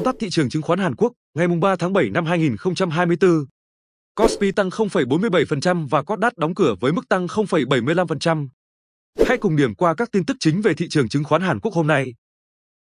Tóm tắt thị trường chứng khoán Hàn Quốc, ngày 3 tháng 7 năm 2024, Kospi tăng 0,47% và Kosdaq đóng cửa với mức tăng 0,75%. Hãy cùng điểm qua các tin tức chính về thị trường chứng khoán Hàn Quốc hôm nay.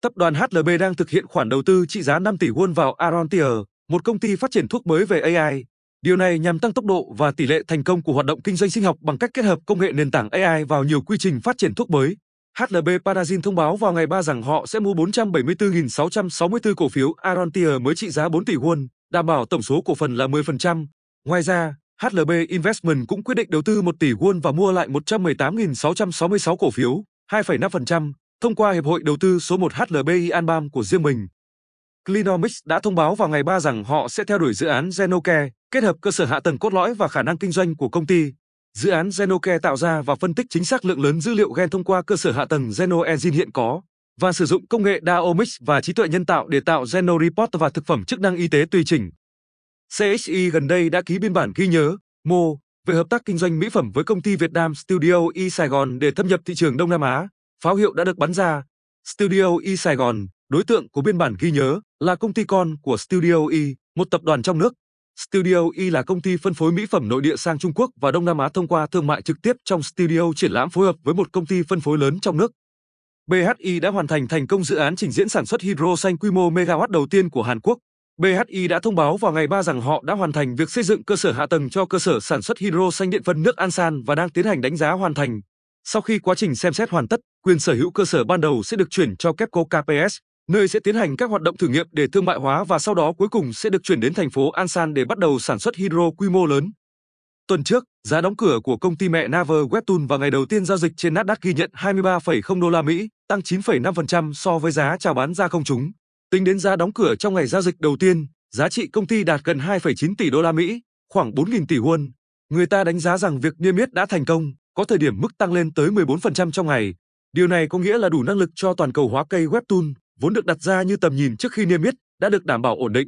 Tập đoàn HLB đang thực hiện khoản đầu tư trị giá 5 tỷ won vào Arontier, một công ty phát triển thuốc mới về AI. Điều này nhằm tăng tốc độ và tỷ lệ thành công của hoạt động kinh doanh sinh học bằng cách kết hợp công nghệ nền tảng AI vào nhiều quy trình phát triển thuốc mới. HLB Parazin thông báo vào ngày 3 rằng họ sẽ mua 474.664 cổ phiếu Arontia mới trị giá 4 tỷ won, đảm bảo tổng số cổ phần là 10%. Ngoài ra, HLB Investment cũng quyết định đầu tư 1 tỷ won và mua lại 118.666 cổ phiếu, 2,5%, thông qua Hiệp hội Đầu tư số 1 HLB Anbam của riêng mình. Clinomics đã thông báo vào ngày 3 rằng họ sẽ theo đuổi dự án Genocare, kết hợp cơ sở hạ tầng cốt lõi và khả năng kinh doanh của công ty, Dự án Genoke tạo ra và phân tích chính xác lượng lớn dữ liệu gen thông qua cơ sở hạ tầng GenoEngine hiện có và sử dụng công nghệ Daomics và trí tuệ nhân tạo để tạo GenoReport và thực phẩm chức năng y tế tùy chỉnh. CSI gần đây đã ký biên bản ghi nhớ MO về hợp tác kinh doanh mỹ phẩm với công ty Việt Nam Studio Y e Sài Gòn để thâm nhập thị trường Đông Nam Á. Pháo hiệu đã được bắn ra. Studio Y e Sài Gòn, đối tượng của biên bản ghi nhớ là công ty con của Studio Y, e, một tập đoàn trong nước. Studio Y là công ty phân phối mỹ phẩm nội địa sang Trung Quốc và Đông Nam Á thông qua thương mại trực tiếp trong Studio triển lãm phối hợp với một công ty phân phối lớn trong nước. BHI đã hoàn thành thành công dự án trình diễn sản xuất hydro xanh quy mô megawatt đầu tiên của Hàn Quốc. BHI đã thông báo vào ngày 3 rằng họ đã hoàn thành việc xây dựng cơ sở hạ tầng cho cơ sở sản xuất hydro xanh điện phân nước Ansan và đang tiến hành đánh giá hoàn thành. Sau khi quá trình xem xét hoàn tất, quyền sở hữu cơ sở ban đầu sẽ được chuyển cho KEPCO KPS nơi sẽ tiến hành các hoạt động thử nghiệm để thương mại hóa và sau đó cuối cùng sẽ được chuyển đến thành phố Ansan để bắt đầu sản xuất hydro quy mô lớn. Tuần trước, giá đóng cửa của công ty mẹ Naver Webtoon vào ngày đầu tiên giao dịch trên Nasdaq ghi nhận 23,0 đô la Mỹ, tăng 9,5% so với giá chào bán ra công chúng. Tính đến giá đóng cửa trong ngày giao dịch đầu tiên, giá trị công ty đạt gần 2,9 tỷ đô la Mỹ, khoảng 4.000 tỷ won. Người ta đánh giá rằng việc niêm yết đã thành công, có thời điểm mức tăng lên tới 14% trong ngày. Điều này có nghĩa là đủ năng lực cho toàn cầu hóa cây Webtoon vốn được đặt ra như tầm nhìn trước khi niêm yết đã được đảm bảo ổn định